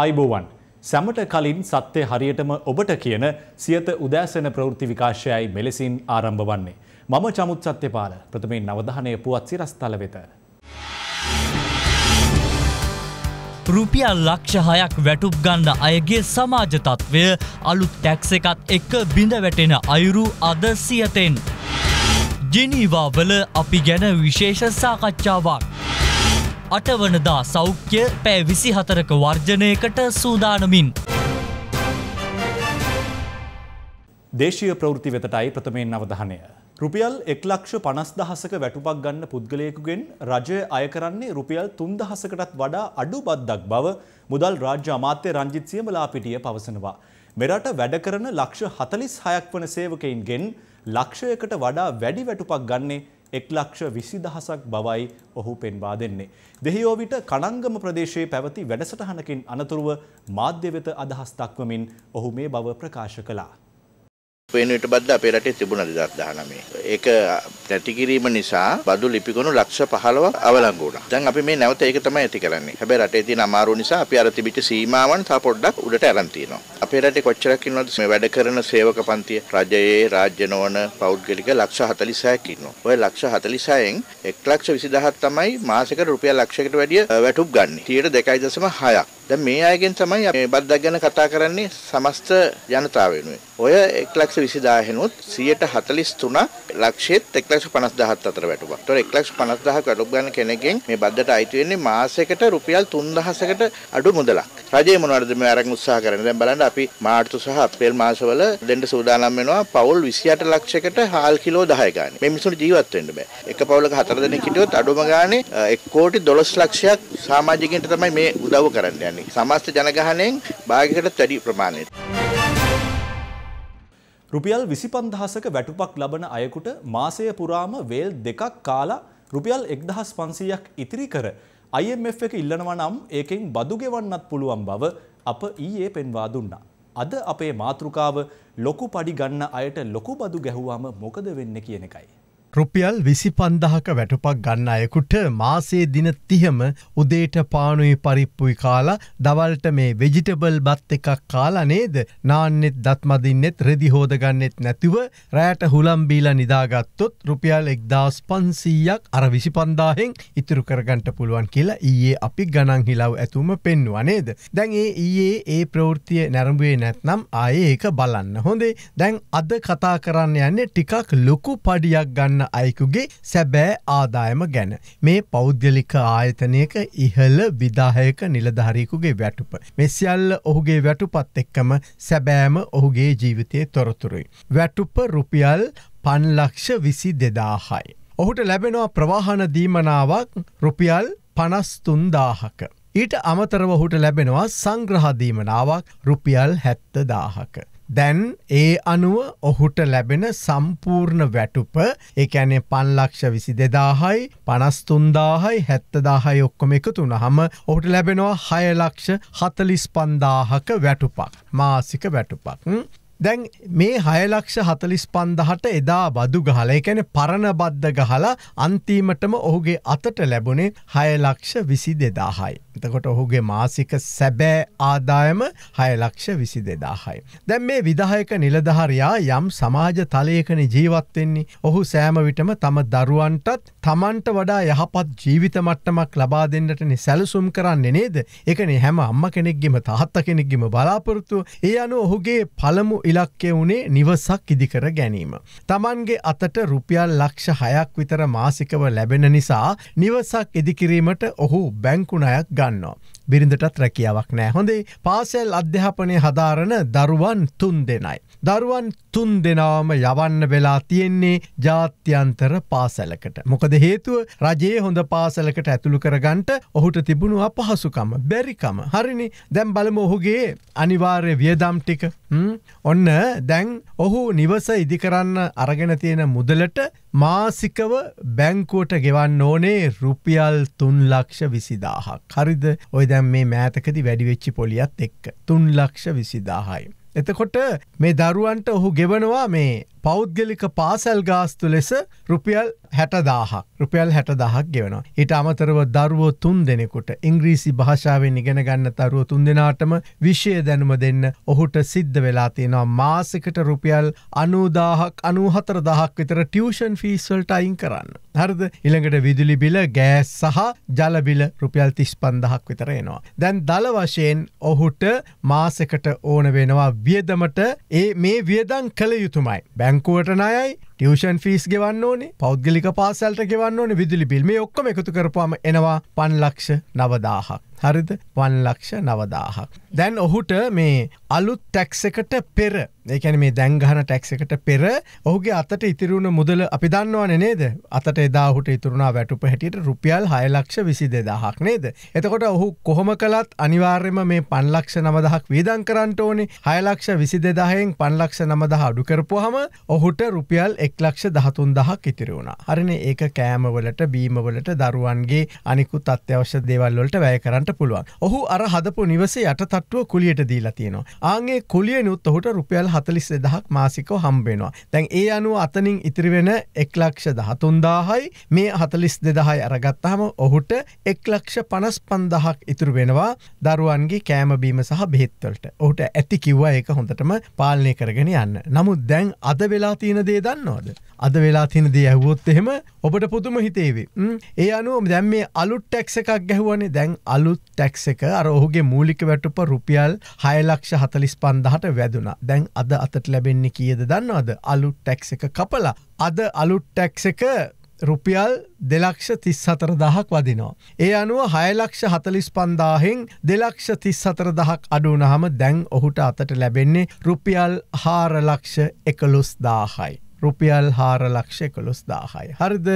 ආයිබෝවන් සැමට කලින් සත්‍යය හරියටම ඔබට කියන සියත උදෑසන ප්‍රවෘති විකාශයයි මෙලෙසින් ආරම්භ වන්නේ. මම චමුත් සත්‍යපාල ප්‍රථමෙන් නවධානය පුවත් සිරස්ථල වෙත. රුපියල් ලක්ෂ හයක් වැටුප් ගණ්ඩ අයගේ සමාජ තත්ත්වය අලුත් ටැක්ස එකත් එක්ක බිඳ වැටෙන අයුරු අද සියතෙන්. ජිනීවාවල අපි ගැන විශේෂ සාකච්ඡාවක්. අටවනදා සෞඛ්‍ය පෑ විසි හතරක වර්ජනයකට සූදානමින්. දේශීය ප්‍රවෘති වෙතටයි ප්‍රථමයෙන් අවධානය. රුපියල් එක් ලක්ෂ පනස්දහසක වැටුපක් ගන්න පුද්ගලයෙකුගෙන් රජය අය කරන්නේ රුපියල් තුන්දහසකටත් වඩා අඩු බද්දක් බව මුදල් රාජ්‍ය අමාත්‍ය රංජිත් සියමලාපිටිය පවසනවා. මෙරට වැඩ කරන ලක්ෂ හතලිස් හයක් වන සේවකයින්ගෙන් ලක්ෂයකට වඩා වැඩි වැටුපක් ගන්නේ එක් ලක්ෂ විසි දහසක් බවයි ඔහු පෙන්වා දෙන්නේ. දෙහියෝ විට කණංගම ප්‍රදේශයේ පැවති වැඩසටහනකින් අනතුරුව මාධ්‍ය වෙත අදහස් දක්වමින් ඔහු මේ බව ප්‍රකාශ කළා. පේනුවට බද්ද අපේ රටේ තිබුණා 2019. ඒක නැති කිරීම නිසා බදු ලිපිගොනු ලක්ෂ 15ක් අවලංගු වුණා. දැන් අපි මේ නැවත ඒක තමයි ඇති කරන්නේ. හැබැයි රටේ තියෙන අමාරු නිසා අපි අර තිබිච්ච සීමාවන් තව පොඩ්ඩක් උඩට අරන් තියෙනවා. අපේ රටේ කොච්චරක් ඉන්නවද මේ වැඩ කරන සේවක පන්තිය? රජයේ රාජ්‍ය නොවන පෞද්ගලික ලක්ෂ 46ක් ඉන්නවා. ওই ලක්ෂ 46න් 1 ලක්ෂ 20000 තමයි මාසෙකට රුපියල් ලක්ෂයකට වැඩිය වැටුප් ගන්න. 2.6ක්. දැන් මේ අයගෙන් තමයි මේ බද්දක් ගැන කතා කරන්නේ සමස්ත ජනතාව වෙනුවෙන්. ඔය 120000 වෙනුත් 143ක් ලක්ෂෙත් 150000 අතර වැටුපක්. ඒතොර 150000ක් වැටුප් ගන්න කෙනෙක්ගෙන් මේ බද්දට අයිති වෙන්නේ මාසයකට රුපියල් 3000කට අඩු මුදලක්. රජය මොනවද මේ අරන් උත්සාහ කරන්නේ? දැන් බලන්න අපි මාර්තු සහ අප්‍රේල් මාසවල දෙන්න සූදානම් වෙනවා පවුල් 28 ලක්ෂයකට හාල් කිලෝ 10 ගන්න. මේ මිනිසුන්ට ජීවත් වෙන්න බෑ. එක පවුලක හතර දෙනෙක් හිටියොත් අඩුම ගානේ 1 කෝටි 12 ලක්ෂයක් සමාජිකයන්ට තමයි මේ උදව් කරන්න යන්නේ. ගනී. සමස්ත ජනගහනයෙන් භාගකට තැඩි ප්‍රමාණයට. රුපියල් විසි පන්දහසක වැටුපක් ලබන අයකුට මාසය පුරාම වේල් දෙකක් කාලා රුපියල් එක්දහස් පන්සීයක් ඉතිරි කර IMF එක ඉල්ලනව නම් ඒකෙන් බදුගෙවන්නත් පුළුවන් බව අප ඊයේ පෙන්වා දුන්නා. අද අපේ මාතෘකාව ලොකු පඩි ගන්න අයට ලොකු බදු ගැහුවාම මොකද වෙන්න කියන එකයි. රුපියල් විසි පන්දහක වැටුපක් ගන්න අයකුට මාසේ දින තිහම උදේට පානුයි පරිප්පුයි කාලා දවල්ට මේ වෙජිටබල් බත් එකක් කාලා නේද නාන්නෙත් දත්මදින්නෙත් රෙදිහෝදගන්නෙත් නැතිව රෑට හුළම්බීල නිදාගත්තොත් රුපියල් එක්දස් පන්සීයක් අර විසි පන්දාහෙෙන් ඉතුරු කරගන්ට පුළුවන් කියලා ඊයේ අපි ගණන් හිලාව ඇතුම පෙන්වා නේද. දැන් ඒ ඊයේ ඒ ප්‍රවෘතිය නැරඹුවේ නැත්නම් ආය ඒක බලන්න හොඳේ දැන් අද කතා කරන්න යන්නේ ටිකක් ලොකු පඩියක් ගන්න කරන අයකුගේ සැබෑ ආදායම ගැන. මේ පෞද්ගලික ආයතනයක ඉහළ විදාහයක නිලධාරීකුගේ වැටුප. මෙසිියල්ල ඔහුගේ වැටුපත් එක්කම සැබෑම ඔහුගේ ජීවිතය තොරතුරුයි. වැටුප රුපියල් පන්ලක්ෂ විසි දෙදාහයි. ඔහුට ලැබෙනවා ප්‍රවාහන දීමනාවක් රුපියල් පනස්තුන්දාහක. ඊට අමතරවහුට ලැබෙනවා සංග්‍රහදීමනාවක් රුපියල් හැත්ත දාහක. දැන් ඒ අනුව ඔහුට ලැබෙන සම්පූර්ණ වැටුප එකැනෙ පන්ලක්ෂ විසි දෙදාහයි පනස්තුන්දාහයි හැත්තදාහයි ඔක්කොම එකතුන හම ඔහුට ලැබෙනවා හයලක්ෂ හතලිස් පන්දාහක වැටුපක් මාසික වැටුපක්. දැන් මේ හයලක්ෂ හතලිස් පන්දහට එදා බදු ගහල එකැන පරණ බද්ධ ගහලා අන්තීමටම ඔහුගේ අතට ලැබුණේ හයලක්ෂ විසි දෙදාහයි. එතකොට ඔහුගේ මාසික සැබෑ ආදායම හයලක්ෂ විසි දෙදාහයි. දැම් මේ විදාහයක නිලධහරයා යම් සමාජ තලයකන ජීවත්වෙන්නේ ඔහු සෑම විටම තම දරුවන්ටත් තමන්ට වඩා යහපත් ජීවිත මට්ටමක් ලබා දෙන්නටන සැලසුම් කරන්නේ නේද එකන හැම අම්ම කෙනෙක්ගෙම තාත්ත කෙනෙක්ගෙම බලාපොරොත්තු ඒ අනු ඔහුගේ පළමු ඉලක්කය වුණේ නිවසක් ඉදිකර ගැනීම. තමන්ගේ අතට රුපියල් ලක්ෂ හයක් විතර මාසිකව ලැබෙන නිසා නිවසක් ඉදිකිරීමට ඔහු බැංකුණයක් ග ගන්නවා. බිරිඳටත් රැකියාවක් නෑ හොඳේ පාසෙල් අධ්‍යාපනය හදාරණ දරුවන් තුන් දෙනයි. දරුවන් තුන් දෙනාම යවන්න වෙලා තියෙන්නේ ජාත්‍යන්තර පාසැලකට. මොකද හේතුව රජයේ හොඳ පාසලකට ඇතුළු කරගන්ට ඔහුට තිබුණු අපහසුකම බැරිකම හරිනි දැම් බලම ඔහුගේ අනිවාර්ය වියදම් ටික ඔන්න දැන් ඔහු නිවස ඉදිකරන්න අරගෙන තියෙන මුදලට මාසිකව බැංකුවට ගෙවන්න ඕනේ රුපියල් තුන් ලක්ෂ විසිදාහක් හරිද ඔය දැම් මේ මෑතකති වැඩිවෙච්චි පොලියත් එක්ක තුන් ලක්ෂ විසිදාහයි. එතකොට මේ දරුවන්ට ඔහු ගෙවනවා මේ පෞද්ගලික පාසැල් ගාස්තු ලෙස රුපියල් හැටදාහක් රුපියල් හැටදාහක් ගෙවනවා. ඊට අමතරව දරුවෝ තුන් දෙනෙකුට ඉංග්‍රීසි භාෂාවෙන් ඉගෙන ගන්න තරුව තුන් දෙනාටම විෂය දැනුම දෙන්න ඔහුට සිද්ධ වෙලා තියෙනවා මාසකට රුපියල් අනුදාහක් අනුහතර දහක් විතර ටියෂන් ෆීස්වල්ට අයින් කරන්න. හරද ඉළඟට විදුලි බිල ගෑස් සහ ජලබිල රුපියල් තිස් පන්දහක් විතරේනවා. දැන් දල වශයෙන් ඔහුට මාසකට ඕන වෙනවා වියදමට ඒ මේ වියදන් කළ යුතුමයි. බැංකුවට නයයි ටියෂන් ෆිස් ගවන්න ඕනේ පෞද්ගලික පාසල්ට ගවන්න ඕන විදුලි බිල්ම ඔක්කම එකතු කරපුම එනවා පන්ලක්ෂ නවදාහක්. හරිද වන්ලක්ෂ නවදාහක්. දැන් ඔහුට මේ අලුත් ටැක්සකට පෙර ඒකැන මේ දැංගහන ටැක්සකට පෙර ඔහුගේ අතට ඉතිරුණ මුදල අපි දන්නවන නේද අතට එදාහුට ඉතුරුණා වැටුප හැටියට රුපියල් හයලක්ෂ විසි දෙදහක් නේද. එතකොට ඔහු කොහොම කළත් අනිවාර්යම මේ පන්ලක්ෂ නමදහක් වීදන් කරන්නට ඕනි හයලක්ෂ විසි දෙදාහෙන් පන්ලක්ෂ නමදහ අඩුකරපු හම ඔහුට රුපියල් එක්ලක්ෂ දහතුන් දහක් ඉතිරුණා. හරින ඒක කෑමවලට බීමවලට දරුවන්ගේ අනිකුත් අත්‍යවශ්‍ය දේවල්වලට වැය කරන්නට කරන්නට පුළුවන්. ඔහු අර හදපු නිවසේ යටතට්ටුව කුලියට දීලා තියෙනවා. ආගේ කුලියනුත් ඔහුට රුපියල් හතලිස් දෙදහක් මාසිකෝ හම්බෙනවා. තැන් ඒ අනුව අතනින් ඉතිරිවෙන එක්ලක්ෂ දහතුන්දාහයි මේ හතලිස් දෙදහයි අරගත්තහම ඔහුට එක්ලක්ෂ පනස් පන්දහක් ඉතුරු වෙනවා දරුවන්ගේ කෑමබීම සහ බෙහෙත්වලට ඔහුට ඇති කිව්වා ඒක හොඳටම පාලනය කරගෙන යන්න. නමුත් දැන් අද වෙලා තියෙන දේ දන්නවද. අද වෙලා තින දේ ඇහුවොත් එහෙම ඔබට පුතුම හිතේවේ. ඒ අනුව දැන් මේ අලුත් ටැක්ස එකක් ගැහුවනේ දැන් අලුත් ටැක්ස එක අරෝහුගේ මූලික වැටුප රුපියල් හයලක්ෂ හතලිස් පන්දහට වැදුන දැන් අද අතට ලැබෙන්නේ කියද දන්නවද අලුත් ටැක්ස එක කපලා අද අලුත් ටැක්ස එක රුපියල් දෙලක්ෂ තිස් සතර දහක් වදිනවා. ඒ අනුව හයලක්ෂ හතලිස් පන්දාහෙෙන් දෙලක්ෂ තිස් සතර දහක් අඩුනහම දැන් ඔහුට අතට ලැබෙන්නේ රුපියල් හාරලක්ෂ එකලොස් දාහයි. රුපියල් හාර ලක්ෂය කොළොස් දාහයි. හරිද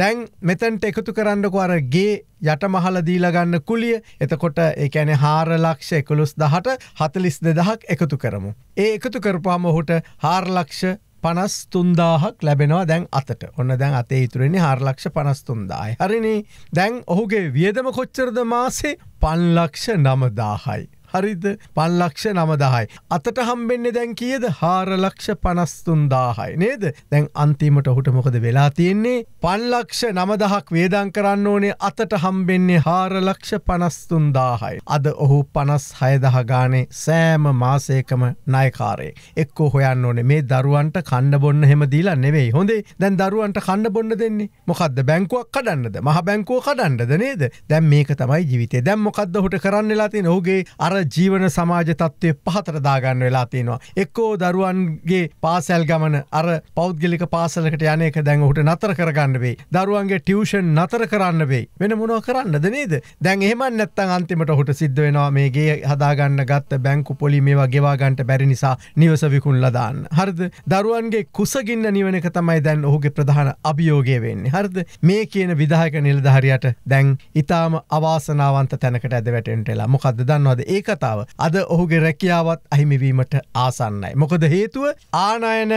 දැන් මෙතැන්ට එකතු කරන්නක අරගේ යට මහල දීලගන්න කුලිය එතකොට ඒඇන හාර ලක්ෂ එකොළොස් දහට හතලිස් දෙදහක් එකතු කරමු. ඒ එකතු කරපාම ඔහුට හාරලක්ෂ පනස් තුන්දාහක් ලැබෙනවා දැන් අතට ඔන්න දැන් අතේ ඉතුරෙන්නේ හාරලක්ෂ පනස්තුන්දායි. හරිනි දැන් ඔහුගේ වියදම කොච්චරද මාසේ පන්ලක්ෂ නමදාහයි. හරිද පල්ලක්ෂ නමදාහයි. අතට හම්බෙන්නේ දැන් කියද හාරලක්ෂ පනස්තුන්දාහයි නේද දැන් අන්තිමට ඔහුට මොකද වෙලා තියෙන්නේ පන්ලක්ෂ නමදහක් වේදං කරන්න ඕනේ අතට හම්බෙන්නේ හාරලක්ෂ පනස්තුන්දාහයි. අද ඔහු පනස් හයදහගානේ සෑම මාසයකම නයකාරේ. එක්කෝ හොයන්න ඕනේ මේ දරුවන්ට කණ්ඩ බොන්න හෙම දීලා නෙවෙයි හොඳේ දැන් දරුවන්ට කණ්ඩ බොන්න දෙන්නේ මොකක්ද බැංකුවක් කඩන්නද මහ බැංකුව කඩන්නද නේද දැම් මේක තමයි ජීවිතේ දැම් මොකක්ද හොට කරන්නලා තින ඔහුගේ අර විශාල ජීවන සමාජ තත්ත්වය පහතර දාගන්න වෙලා තියෙනවා. එක්කෝ දරුවන්ගේ පාසැල් ගමන අර පෞද්ගලික පාසලකට යනක දැන් හට නතර කරගන්න වේ. දරුවන්ගේ ටියවෂන් නතර කරන්න වේ වෙන මොනෝ කරන්නද නේද දැන් එහම නැත්තන් අන්තිමට හොට සිද්ධ වෙනවා මේගේ හදාගන්න ගත්ත බැංකු පොලි මේවා ගෙවාගන්ට බැරි නිසා නිවස විකුල්ල දාන්න. හරද දරුවන්ගේ කුසගින්න නිවනක තමයි දැන් ඔහුගේ ප්‍රධාන අභියෝගය වෙන්නේ. හරද මේ කියන විදාහක නිලධහරියට දැන් ඉතාම අවාසනාවන්ත තැනකට ඇද වැටෙන්ටෙලා මොකද දන්නවද ඒක කතාව අද ඔහුගේ රැකියාවත් අහිමිවීමට ආසන්නයි. මොකද හේතුව ආනයන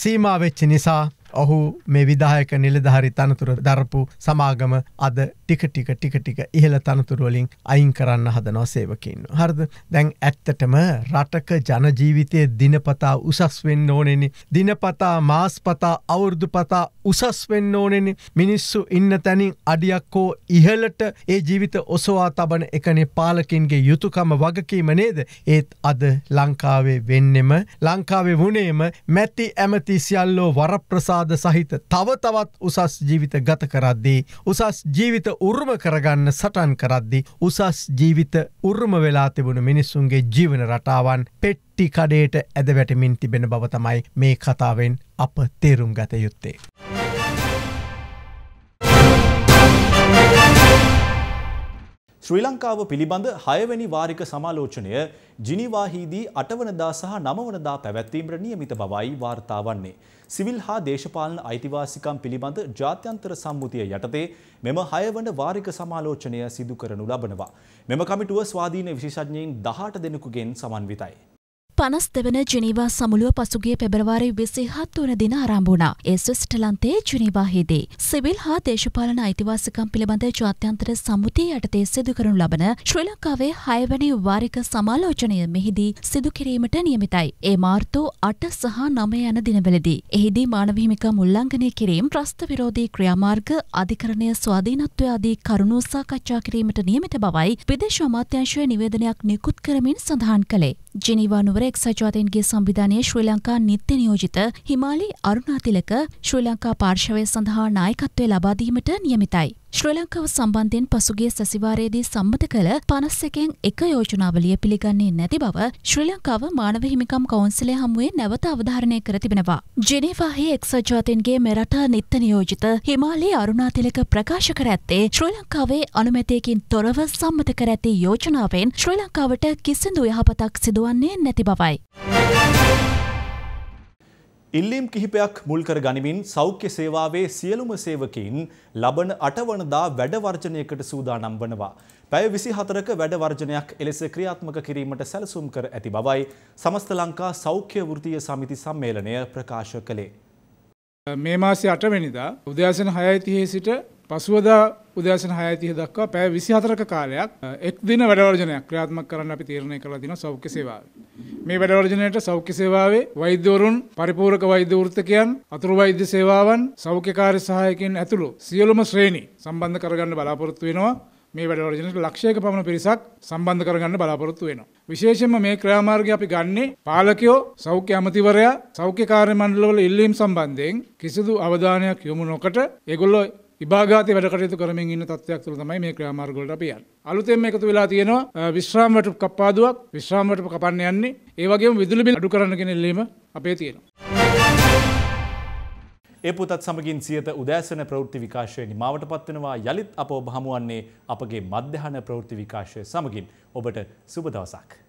සීමාවෙච්චි නිසා ඔහු මේ විදායක නිලධාරි තනතුර දරපු සමාගම අද ටික ටික ටික ටික ඉහළ තනතුරුවලින් අයින් කරන්න හදනව සේවකින්න. හරිද? දැන් ඇත්තටම රටක ජනජීවිතයේ දිනපතා උසස් වෙන්න ඕනෙනි. දිනපතා මාස්පතා අවුරුදුපතා උසස් වෙන්න ඕනෙනි. මිනිස්සු ඉන්න තැනින් අඩියක් හෝ ඉහළට ඒ ජීවිත ඔසවා තබන එකනේ පාලකින්ගේ යුතුයකම වගකීම නේද? ඒත් අද ලංකාවේ වෙන්නෙම ලංකාවේ වුණේම මැති ඇමති සියල්ලෝ වරප්‍රසාද ආශාද සහිත තව තවත් උසස් ජීවිත ගත කරද්දී. උසස් ජීවිත උර්ම කරගන්න සටන් කරද්දි. උසස් ජීවිත උර්ම වෙලා තිබුණු මිනිස්සුන්ගේ ජීවන රටාවන් පෙට්ටි කඩේට ඇද වැටමින් තිබෙන බවතමයි මේ කතාවෙන් අප තේරුම් ගත යුත්තේ. ශ්‍රී ලංකාව පිළිබඳ හයවැනි වාරික සමාලෝචනය ජිනිවාහිදී අටවනදා සහ නමවනදා පැවැත්වීමට නියමිත බවයි වාර්තා වන්නේ. සිවිල් හා දේශපාලන අයිතිවාසිකම් පිළිබඳ ජාත්‍යන්තර සම්මුතිය යටතේ මෙම හයවන වාරික සමාලෝචනය සිදු කරනු ලබනවා. මෙම කමිටුව ස්වාධීන විශේෂඥයින් දහට දෙනෙකුගෙන් සමන්විතයි. පනස් දෙවන ජිනීවා සමුළුව පසුගිය පෙබරවාරි විසිහත් වන දින ආරම්භුණා. ඒ ස්විස්ටලන්තේ ජිනීවාහිදී. සිවිල් හා දේශපාලන අයිතිවාසිකම් පිළිබඳ ජාත්‍යන්තර සමුතිය යටතේ සිදු කරනු ලබන ශ්‍රී ලංකාවේ හයවැනි වාරික සමාලෝචනය මෙහිදී සිදු කිරීමට නියමිතයි. ඒ මාර්තු 8 සහ 9 යන දිනවලදී. එහිදී මානව හිමිකම් උල්ලංඝනය කිරීම, ත්‍රස්ත විරෝධී ක්‍රියාමාර්ග, අධිකරණය ස්වාධීනත්වය ආදී කරුණු සාකච්ඡා කිරීමට නියමිත බවයි විදේශ අමාත්‍යාංශයේ නිවේදනයක් නිකුත් කරමින් සඳහන් කළේ. ජිනීවා නුවර එක් සජාතයන්ගේ සම්විධානය ශ්‍රී ලංකා නිත්‍ය නියෝජිත හිමාලි අරුණාතිලක ශ්‍රී ලංකා පාර්ශවය සඳහා නායකත්වය ලබාදීමට නියමිතයි. ශ්‍රී ලංකාව සම්බන්ධයෙන් පසුගිය සැසිවාරයේදී සම්මත කළ 51කින් එක යෝජනාවලිය පිළිගන්නේ නැති බව ශ්‍රී ලංකාව මානව හිමිකම් කවුන්සිලය හමුවේ නැවත අවධාරණය කර තිබෙනවා. ජෙනීවාහි එක්සත් ජාතීන්ගේ මෙරට නිත්‍ය නියෝජිත හිමාලි අරුණාතිලක ප්‍රකාශ කර ඇත්තේ ශ්‍රී ලංකාවේ අනුමැතියකින් තොරව සම්මත කර ඇති යෝජනාවෙන් ශ්‍රී ලංකාවට කිසිදු යහපතක් සිදුවන්නේ නැති බවයි. ඉල්ලීම් කිහිපයක් මුල් කර ගනිමින් සෞඛ්‍ය සේවාවේ සියලුම සේවකයින් ලබන අටවනදා වැඩවර්ජනයකට සූදානම් වනවා. පැය විසි හතරක වැඩවර්ජනයක් එලෙස ක්‍රියාත්මක කිරීමට සැලසුම් කර ඇති බවයි සමස්ත ලංකා සෞඛ්‍ය වෘතිය සමිති සම්මේලනය ප්‍රකාශ කළේ. මේ මාසේ අටවැනිදා උදෑසන හයයිතියේ සිට පසුවදා උදෑසන 6:30 දක්වා පැය 24ක කාලයක් එක් දින වැඩවර්ජනයක් ක්‍රියාත්මක කරන්න අපි තීරණය කළා දිනවා සෞඛ්‍ය සේවාවේ. මේ වැඩවර්ජනයට සෞඛ්‍ය සේවාවේ වෛද්‍යවරුන්, පරිපූරක වෛද්‍ය වෘත්තකයන්, අතුරු වෛද්‍ය සේවාවන්, සෞඛ්‍යකාරී සහායකයන් ඇතුළු සියලුම ශ්‍රේණි සම්බන්ධ කරගන්න බලාපොරොත්තු වෙනවා. මේ වැඩවර්ජනට ලක්ෂයක පමණ පිරිසක් සම්බන්ධ කරගන්න බලාපොරොත්තු වෙනවා. විශේෂයෙන්ම මේ ක්‍රියාමාර්ගය අපි ගන්නේ පාලකයෝ, සෞඛ්‍ය අමතිවරයා, සෞඛ්‍ය කාර්ය මණ්ඩලවල ඉල්ලීම් සම්බන්ධයෙන් කිසිදු අවධානයක් යොමු නොකොට ඒගොල්ලෝ විභාගාත වැඩටයුතු කරමින් ඉන්න තත්වයක් තුළ තමයි මේ ක්‍රියාමාර්ගවලට අපි යන්නේ. අලුතෙන් එකතු වෙලා තියෙනවා විශ්‍රාම වැටුප් කප්පාදුවක් විශ්‍රාම වැටුප කපන්න යන්නේ. ඒ වගේම විදුලි බිල් අඩු කරන්න කියන ඉල්ලීම අපේ තියෙනවා. ඒ පුතත් සමගින් සියත උදෑසන ප්‍රවෘත්ති විකාශය නිමාවට පත්වෙනවා යළිත් අප ඔබ හමුවන්නේ අපගේ මධ්‍යහන ප්‍රවෘත්ති විකාශය සමගින් ඔබට සුබ දවසක්.